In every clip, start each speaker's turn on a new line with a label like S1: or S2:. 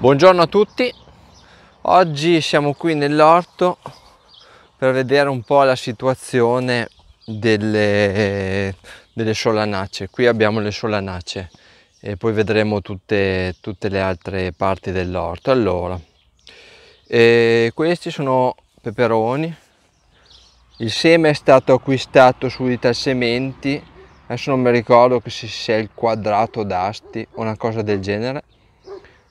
S1: Buongiorno a tutti, oggi siamo qui nell'orto per vedere un po' la situazione delle, delle solanacee. Qui abbiamo le solanacee e poi vedremo tutte, tutte le altre parti dell'orto. Allora, questi sono peperoni, il seme è stato acquistato su Ital Sementi, adesso non mi ricordo se sia il quadrato d'asti o una cosa del genere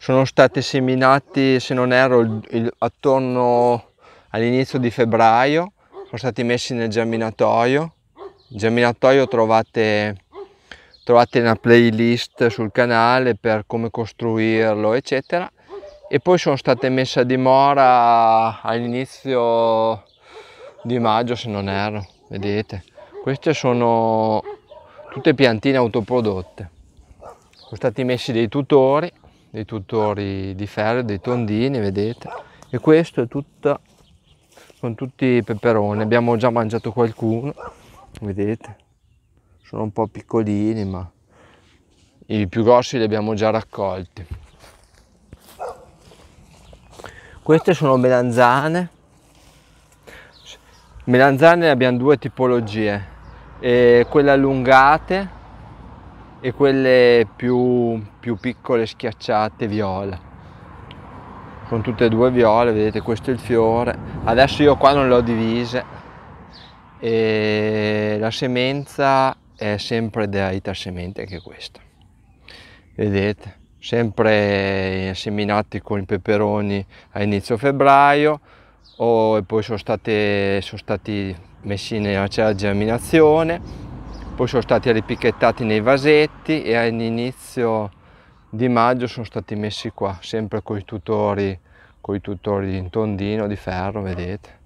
S1: sono state seminate se non erro il, il, attorno all'inizio di febbraio sono stati messi nel germinatoio il germinatoio trovate trovate una playlist sul canale per come costruirlo eccetera e poi sono state messe a dimora all'inizio di maggio se non erro vedete queste sono tutte piantine autoprodotte sono stati messi dei tutori dei tutori di ferro, dei tondini, vedete. E questo è tutto con tutti i peperoni, abbiamo già mangiato qualcuno, vedete. Sono un po' piccolini, ma i più grossi li abbiamo già raccolti. Queste sono melanzane. Melanzane abbiamo due tipologie, e quelle allungate e quelle più, più piccole schiacciate viola con tutte e due viole vedete questo è il fiore adesso io qua non le ho divise e la semenza è sempre della Ita Semente anche questa vedete sempre seminati con i peperoni a inizio febbraio o poi sono, state, sono stati messi nella cella di germinazione poi sono stati ripicchettati nei vasetti e all'inizio di maggio sono stati messi qua, sempre con i tutori, con i tutori in tondino di ferro, vedete.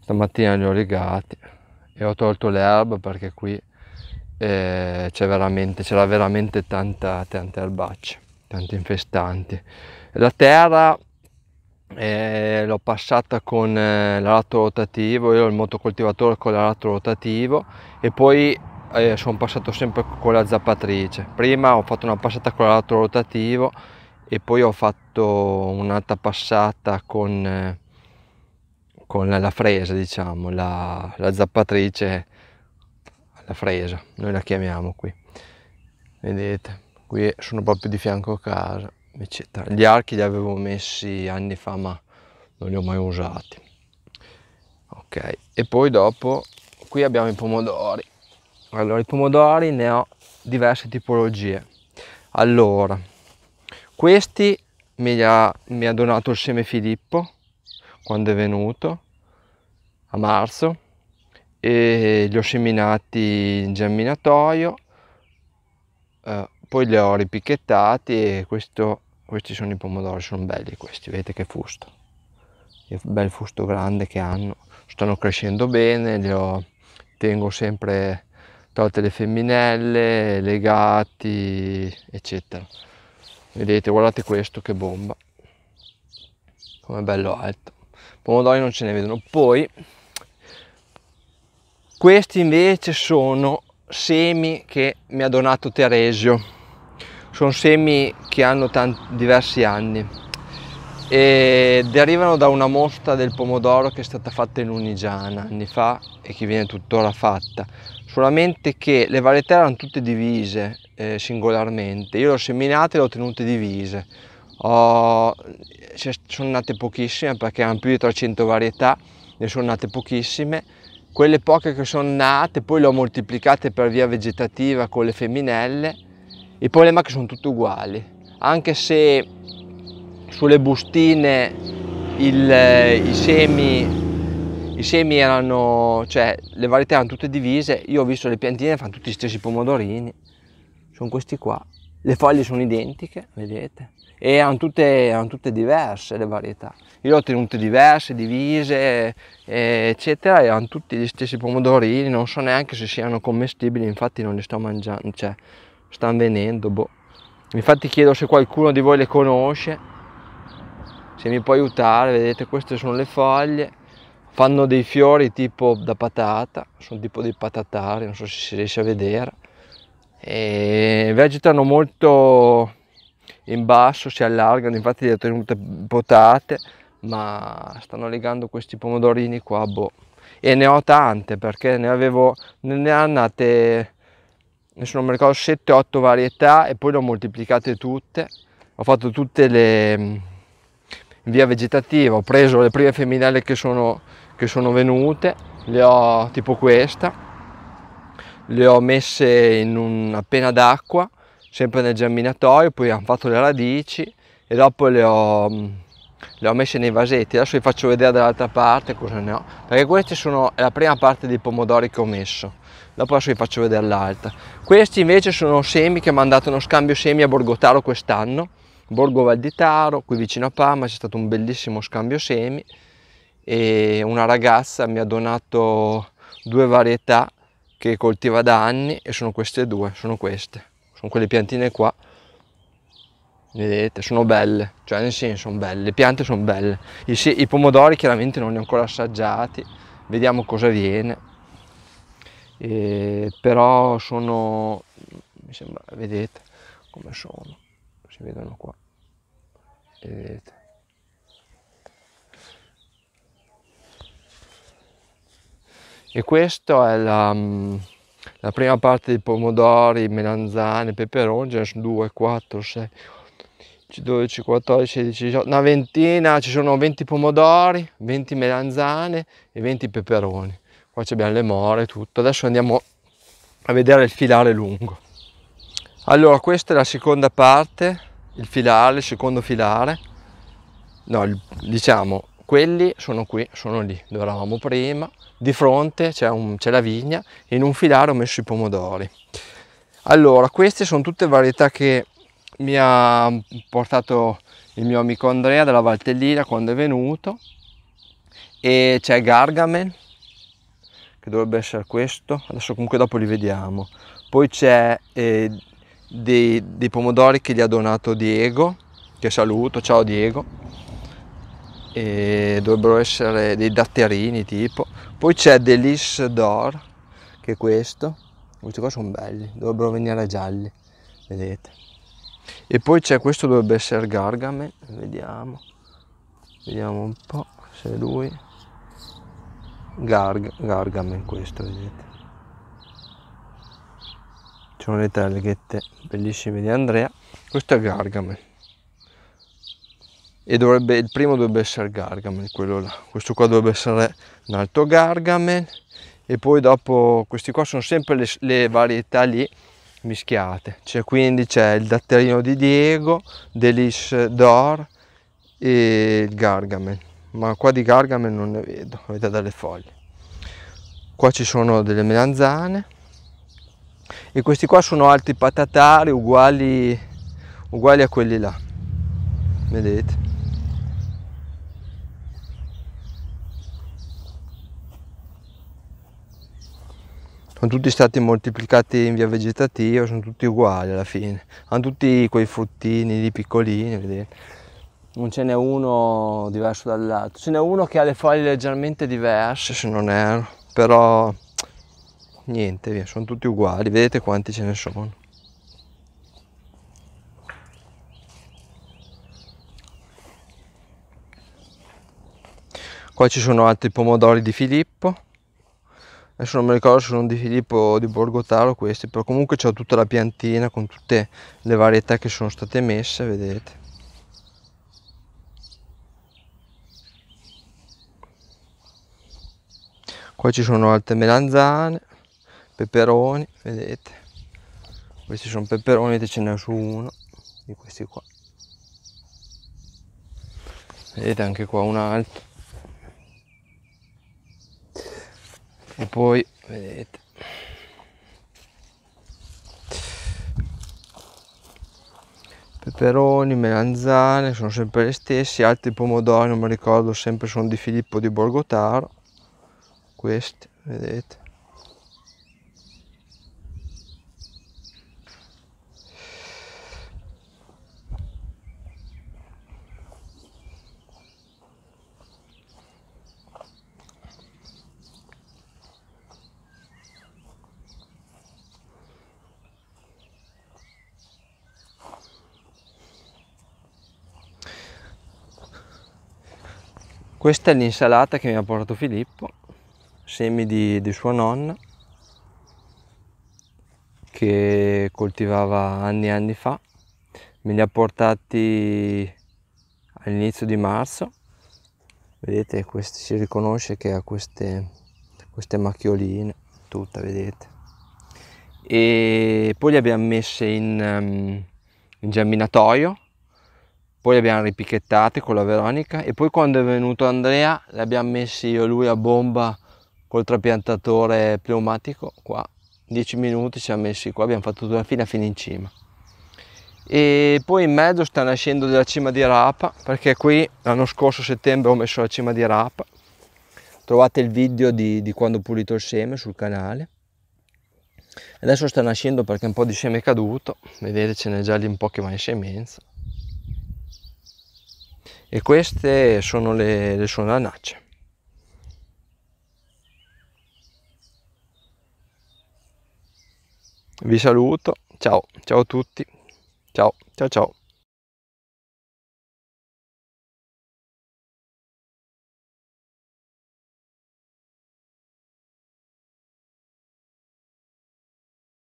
S1: Stamattina li ho rigati e ho tolto l'erba perché qui eh, c'era veramente, veramente tanta, tante erbacce, tanti infestanti. La terra eh, l'ho passata con eh, l'aratro rotativo, io ho il motocoltivatore con l'aratro rotativo e poi eh, sono passato sempre con la zappatrice. Prima ho fatto una passata con l'aratro rotativo e poi ho fatto un'altra passata con, eh, con la, la, fresa, diciamo, la, la zappatrice la fresa, noi la chiamiamo qui. Vedete, qui sono proprio di fianco a casa eccetera. Gli archi li avevo messi anni fa ma non li ho mai usati. Ok, e poi dopo qui abbiamo i pomodori. Allora, i pomodori ne ho diverse tipologie. Allora, questi mi ha, mi ha donato il seme Filippo quando è venuto a marzo e li ho seminati in germinatoio eh, poi li ho ripicchettati e questo, questi sono i pomodori, sono belli questi, vedete che fusto, il bel fusto grande che hanno, stanno crescendo bene, li ho, tengo sempre tolte le femminelle, legati, eccetera. Vedete, guardate questo che bomba, come bello alto, pomodori non ce ne vedono, poi questi invece sono semi che mi ha donato Teresio sono semi che hanno tanti, diversi anni e derivano da una mostra del pomodoro che è stata fatta in Unigiana anni fa e che viene tuttora fatta solamente che le varietà erano tutte divise eh, singolarmente io le ho seminate e le ho tenute divise ho, sono nate pochissime perché erano più di 300 varietà ne sono nate pochissime quelle poche che sono nate poi le ho moltiplicate per via vegetativa con le femminelle il problema è che sono tutti uguali anche se sulle bustine il, eh, i semi i semi erano cioè le varietà erano tutte divise io ho visto le piantine fanno tutti gli stessi pomodorini sono questi qua le foglie sono identiche vedete e erano tutte, erano tutte diverse le varietà io le ho tenute diverse divise eccetera erano tutti gli stessi pomodorini non so neanche se siano commestibili infatti non li sto mangiando cioè stanno venendo, boh. Infatti chiedo se qualcuno di voi le conosce, se mi può aiutare, vedete queste sono le foglie, fanno dei fiori tipo da patata, sono tipo dei patatari, non so se si riesce a vedere, e vegetano molto in basso, si allargano, infatti le ho tenute potate, ma stanno legando questi pomodorini qua, boh. E ne ho tante perché ne avevo, ne hanno nate adesso non mi ricordo 7-8 varietà e poi le ho moltiplicate tutte ho fatto tutte le mm, in via vegetativa ho preso le prime femminelle che sono, che sono venute le ho tipo questa le ho messe in una pena d'acqua sempre nel germinatoio poi hanno fatto le radici e dopo le ho, mm, le ho messe nei vasetti adesso vi faccio vedere dall'altra parte cosa ne ho perché queste sono la prima parte dei pomodori che ho messo dopo adesso vi faccio vedere l'altra questi invece sono semi che mi hanno dato uno scambio semi a Borgotaro quest'anno Borgo Valditaro, qui vicino a Parma c'è stato un bellissimo scambio semi e una ragazza mi ha donato due varietà che coltiva da anni e sono queste due, sono queste, sono quelle piantine qua, vedete, sono belle, cioè nel senso sono belle, le piante sono belle, I, i pomodori chiaramente non li ho ancora assaggiati, vediamo cosa viene, eh, però sono, mi sembra, vedete come sono, si vedono qua, vedete. E questa è la, mm, la prima parte di pomodori, melanzane, peperoni, ce ne sono 2, 4, 6, 12, 14, 16, 18, una ventina, ci sono 20 pomodori, 20 melanzane e 20 peperoni poi abbiamo le more tutto. Adesso andiamo a vedere il filare lungo. Allora, questa è la seconda parte, il filare, il secondo filare. No, il, diciamo, quelli sono qui, sono lì, dove eravamo prima. Di fronte c'è, la vigna e in un filare ho messo i pomodori. Allora, queste sono tutte varietà che mi ha portato il mio amico Andrea della Valtellina quando è venuto e c'è Gargamel che dovrebbe essere questo, adesso comunque dopo li vediamo. Poi c'è eh, dei, dei, pomodori che gli ha donato Diego, che saluto, ciao Diego, e dovrebbero essere dei datterini tipo. Poi c'è Delis d'Or, che è questo, questi qua sono belli, dovrebbero venire gialli, vedete. E poi c'è questo dovrebbe essere Gargame, vediamo, vediamo un po' se lui Garg- Gargamen questo vedete ci sono le telghette bellissime di Andrea questo è Gargamen e dovrebbe, il primo dovrebbe essere Gargamen quello là questo qua dovrebbe essere un alto Gargamen e poi dopo questi qua sono sempre le, le varietà lì mischiate c'è quindi c'è il datterino di Diego Delis d'Or e il Gargamen ma qua di gargame non ne vedo, vedo dalle foglie. Qua ci sono delle melanzane e questi qua sono altri patatari uguali, uguali a quelli là, vedete? Sono tutti stati moltiplicati in via vegetativa, sono tutti uguali alla fine, hanno tutti quei fruttini lì piccolini, vedete? non ce n'è uno diverso dall'altro, ce n'è uno che ha le foglie leggermente diverse se non erro, però niente, via, sono tutti uguali, vedete quanti ce ne sono. Qua ci sono altri pomodori di Filippo, adesso non mi ricordo se sono di Filippo o di Borgotaro questi, però comunque c'è tutta la piantina con tutte le varietà che sono state messe, vedete. qua ci sono altre melanzane peperoni vedete questi sono peperoni vedete ce n'è su uno di questi qua vedete anche qua un altro e poi vedete peperoni, melanzane, sono sempre le stesse, altri pomodori non mi ricordo, sempre sono di Filippo di Borgotaro questi vedete questa è l'insalata che mi ha portato Filippo semi di, di sua nonna che coltivava anni e anni fa. Me li ha portati all'inizio di marzo. Vedete, questi, si riconosce che ha queste, queste macchioline, tutta, vedete. E poi li abbiamo messe in, ehm, in germinatoio, poi le abbiamo ripicchettate con la Veronica e poi quando è venuto Andrea le abbiamo messi io e lui a bomba col trapiantatore pneumatico qua 10 minuti siamo messi qua abbiamo fatto tutta la fine fino in cima e poi in mezzo sta nascendo della cima di rapa perché qui l'anno scorso settembre ho messo la cima di rapa trovate il video di, di quando ho pulito il seme sul canale adesso sta nascendo perché un po' di seme è caduto vedete ce n'è già lì un po' che va in semenza e queste sono le, le sue nanacce vi saluto ciao ciao a tutti ciao ciao ciao